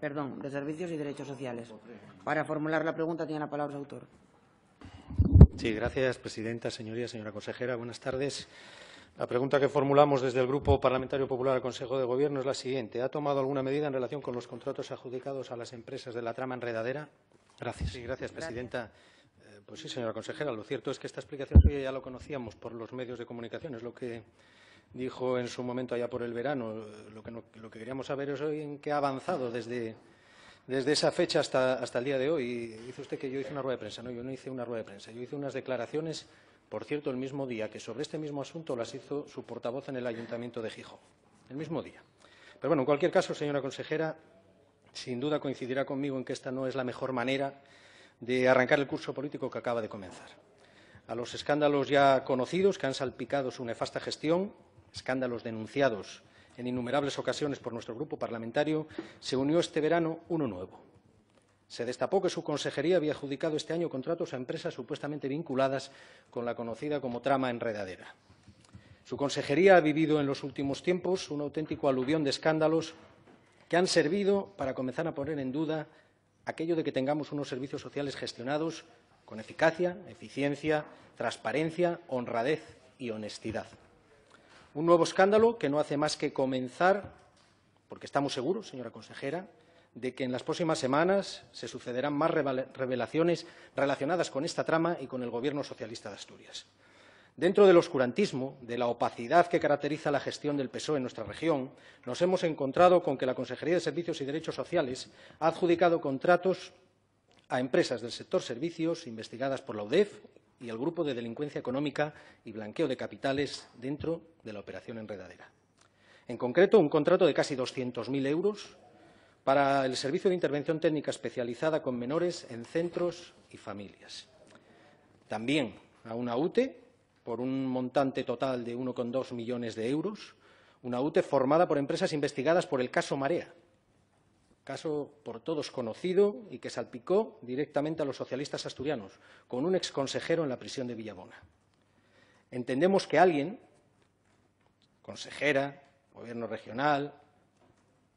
perdón, de Servicios y Derechos Sociales. Para formular la pregunta tiene la palabra su autor. Sí, gracias, presidenta, señoría, señora consejera. Buenas tardes. La pregunta que formulamos desde el Grupo Parlamentario Popular al Consejo de Gobierno es la siguiente. ¿Ha tomado alguna medida en relación con los contratos adjudicados a las empresas de la trama enredadera? Gracias. Sí, gracias, presidenta. Eh, pues sí, señora consejera, lo cierto es que esta explicación ya lo conocíamos por los medios de comunicación. Es lo que dijo en su momento allá por el verano. Lo que, lo que queríamos saber es hoy en qué ha avanzado desde, esa fecha hasta, hasta el día de hoy. Dice usted que yo hice una rueda de prensa. No, yo no hice una rueda de prensa. Yo hice unas declaraciones, por cierto, el mismo día, que sobre este mismo asunto las hizo su portavoz en el Ayuntamiento de Gijón. El mismo día. Pero bueno, en cualquier caso, señora consejera, sin duda coincidirá conmigo en que esta no es la mejor manera de arrancar el curso político que acaba de comenzar. A los escándalos ya conocidos que han salpicado su nefasta gestión, escándalos denunciados en innumerables ocasiones por nuestro grupo parlamentario, se unió este verano uno nuevo. Se destapó que su consejería había adjudicado este año contratos a empresas supuestamente vinculadas con la conocida como trama enredadera. Su consejería ha vivido en los últimos tiempos un auténtico aluvión de escándalos que han servido para comenzar a poner en duda aquello de que tengamos unos servicios sociales gestionados con eficacia, eficiencia, transparencia, honradez y honestidad. Un nuevo escándalo que no hace más que comenzar, porque estamos seguros, señora consejera, de que en las próximas semanas se sucederán más revelaciones relacionadas con esta trama y con el Gobierno socialista de Asturias. Dentro del oscurantismo, de la opacidad que caracteriza la gestión del PSOE en nuestra región, nos hemos encontrado con que la Consejería de Servicios y Derechos Sociales ha adjudicado contratos a empresas del sector servicios investigadas por la UDEF y al grupo de delincuencia económica y blanqueo de capitales dentro de la operación enredadera. En concreto, un contrato de casi 200.000 euros para el Servicio de Intervención Técnica Especializada con menores en centros y familias. También a una UTE por un montante total de 1,2 millones de euros, una UTE formada por empresas investigadas por el caso Marea, caso por todos conocido y que salpicó directamente a los socialistas asturianos, con un exconsejero en la prisión de Villabona. Entendemos que alguien, consejera, gobierno regional,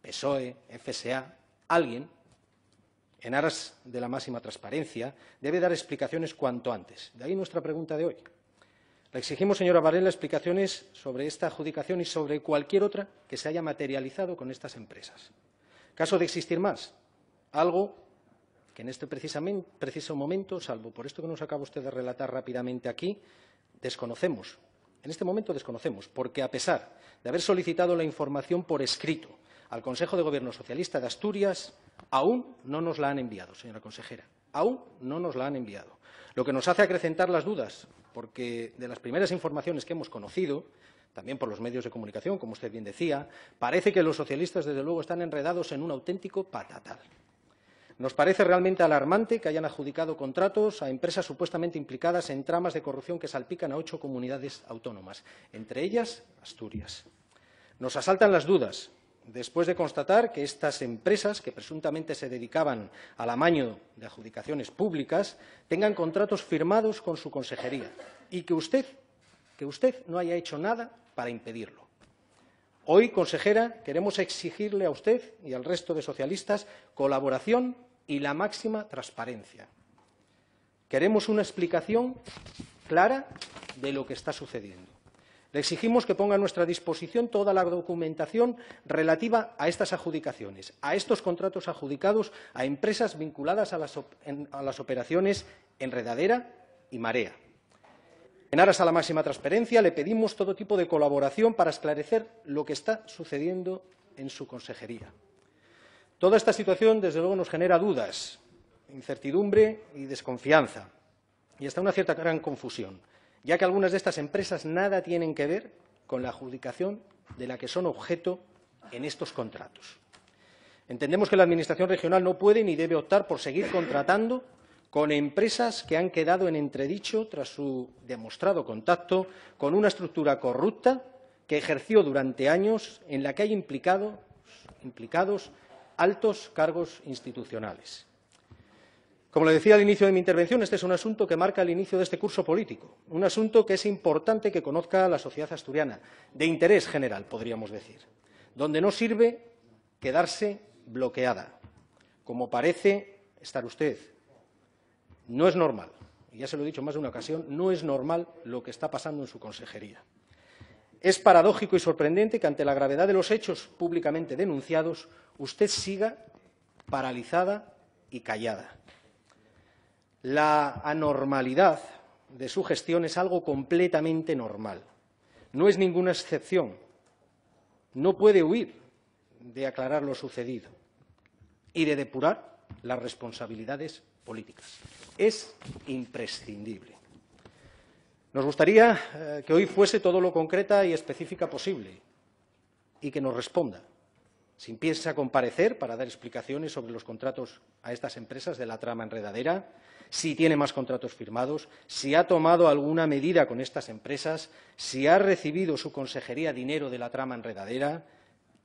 PSOE, FSA, alguien, en aras de la máxima transparencia, debe dar explicaciones cuanto antes. De ahí nuestra pregunta de hoy. Le exigimos, señora Varela, explicaciones sobre esta adjudicación y sobre cualquier otra que se haya materializado con estas empresas. Caso de existir más, algo que en este preciso momento, salvo por esto que nos acaba usted de relatar rápidamente aquí, desconocemos. En este momento desconocemos, porque a pesar de haber solicitado la información por escrito al Consejo de Gobierno Socialista de Asturias, aún no nos la han enviado, señora consejera. Aún no nos la han enviado. Lo que nos hace acrecentar las dudas, porque de las primeras informaciones que hemos conocido también por los medios de comunicación, como usted bien decía, parece que los socialistas, desde luego, están enredados en un auténtico patatal. Nos parece realmente alarmante que hayan adjudicado contratos a empresas supuestamente implicadas en tramas de corrupción que salpican a ocho comunidades autónomas, entre ellas Asturias. Nos asaltan las dudas después de constatar que estas empresas, que presuntamente se dedicaban al amaño de adjudicaciones públicas, tengan contratos firmados con su consejería y que usted que usted no haya hecho nada para impedirlo. Hoy, consejera, queremos exigirle a usted y al resto de socialistas colaboración y la máxima transparencia. Queremos una explicación clara de lo que está sucediendo. Le exigimos que ponga a nuestra disposición toda la documentación relativa a estas adjudicaciones, a estos contratos adjudicados a empresas vinculadas a las, a las operaciones Enredadera y Marea. En aras a la máxima transparencia, le pedimos todo tipo de colaboración para esclarecer lo que está sucediendo en su consejería. Toda esta situación, desde luego, nos genera dudas, incertidumbre y desconfianza, y hasta una cierta gran confusión, ya que algunas de estas empresas nada tienen que ver con la adjudicación de la que son objeto en estos contratos. Entendemos que la Administración regional no puede ni debe optar por seguir contratando con empresas que han quedado en entredicho tras su demostrado contacto con una estructura corrupta que ejerció durante años en la que hay implicados altos cargos institucionales. Como le decía al inicio de mi intervención, este es un asunto que marca el inicio de este curso político, un asunto que es importante que conozca la sociedad asturiana, de interés general, podríamos decir, donde no sirve quedarse bloqueada, como parece estar usted, no es normal, y ya se lo he dicho más de una ocasión, no es normal lo que está pasando en su consejería. Es paradójico y sorprendente que ante la gravedad de los hechos públicamente denunciados usted siga paralizada y callada. La anormalidad de su gestión es algo completamente normal. No es ninguna excepción. No puede huir de aclarar lo sucedido y de depurar las responsabilidades políticas. Es imprescindible. Nos gustaría eh, que hoy fuese todo lo concreta y específica posible y que nos responda, empieza piensa comparecer para dar explicaciones sobre los contratos a estas empresas de la trama enredadera, si tiene más contratos firmados, si ha tomado alguna medida con estas empresas, si ha recibido su consejería dinero de la trama enredadera,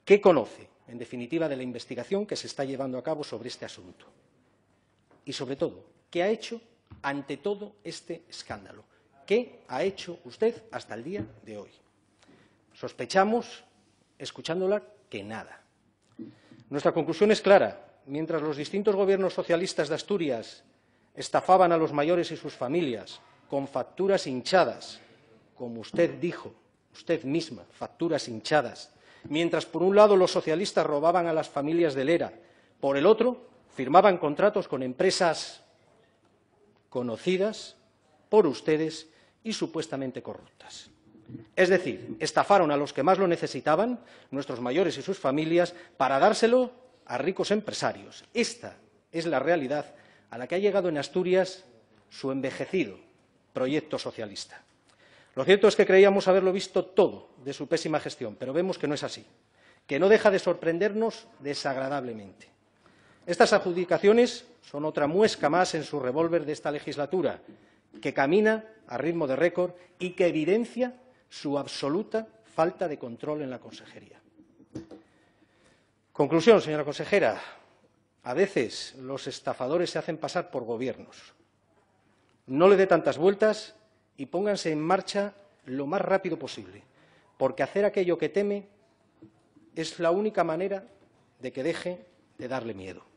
qué conoce, en definitiva, de la investigación que se está llevando a cabo sobre este asunto y, sobre todo, ¿qué ha hecho ante todo este escándalo? ¿Qué ha hecho usted hasta el día de hoy? Sospechamos, escuchándola, que nada. Nuestra conclusión es clara. Mientras los distintos gobiernos socialistas de Asturias estafaban a los mayores y sus familias con facturas hinchadas, como usted dijo, usted misma, facturas hinchadas, mientras por un lado los socialistas robaban a las familias del ERA, por el otro firmaban contratos con empresas conocidas por ustedes y supuestamente corruptas. Es decir, estafaron a los que más lo necesitaban, nuestros mayores y sus familias, para dárselo a ricos empresarios. Esta es la realidad a la que ha llegado en Asturias su envejecido proyecto socialista. Lo cierto es que creíamos haberlo visto todo de su pésima gestión, pero vemos que no es así, que no deja de sorprendernos desagradablemente. Estas adjudicaciones son otra muesca más en su revólver de esta legislatura, que camina a ritmo de récord y que evidencia su absoluta falta de control en la consejería. Conclusión, señora consejera. A veces los estafadores se hacen pasar por gobiernos. No le dé tantas vueltas y pónganse en marcha lo más rápido posible, porque hacer aquello que teme es la única manera de que deje de darle miedo.